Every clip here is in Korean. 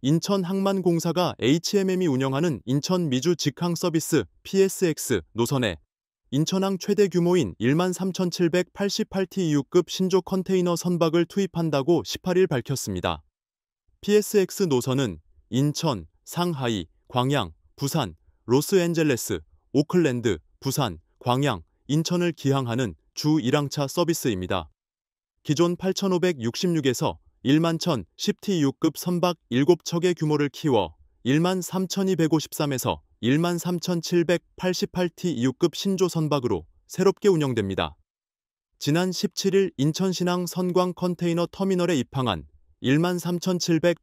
인천항만공사가 HMM이 운영하는 인천 미주 직항 서비스 PSX 노선에 인천항 최대 규모인 13,788TEU급 신조 컨테이너 선박을 투입한다고 18일 밝혔습니다. PSX 노선은 인천, 상하이, 광양, 부산, 로스앤젤레스, 오클랜드, 부산, 광양, 인천을 기항하는 주 1항차 서비스입니다. 기존 8,566에서 1만 1 10T6급 선박 7척의 규모를 키워 1만 3253에서 1만 3 7 8 8 t 6급 신조 선박으로 새롭게 운영됩니다. 지난 17일 인천 신항 선광 컨테이너 터미널에 입항한 1만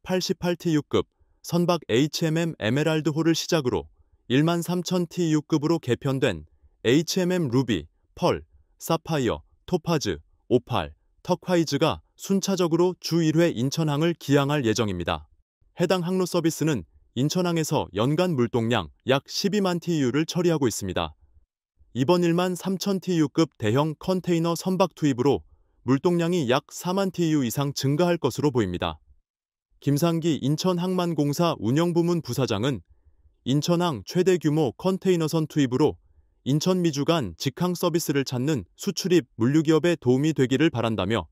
3788T6급 선박 HMM 에메랄드호를 시작으로 1만 3000T6급으로 개편된 HMM 루비, 펄, 사파이어, 토파즈, 오팔, 턱화이즈가 순차적으로 주 1회 인천항을 기항할 예정입니다. 해당 항로 서비스는 인천항에서 연간 물동량 약 12만 TU를 처리하고 있습니다. 이번 1만 3천 TU급 대형 컨테이너 선박 투입으로 물동량이 약 4만 TU 이상 증가할 것으로 보입니다. 김상기 인천항만공사 운영부문 부사장은 인천항 최대 규모 컨테이너선 투입으로 인천미주 간 직항 서비스를 찾는 수출입 물류기업에 도움이 되기를 바란다며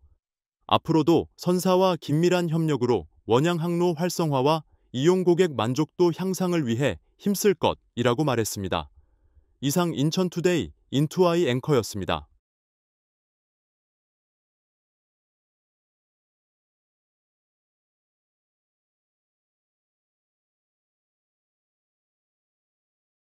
앞으로도 선사와 긴밀한 협력으로 원양 항로 활성화와 이용 고객 만족도 향상을 위해 힘쓸 것이라고 말했습니다. 이상 인천투데이 인투아이 앵커였습니다.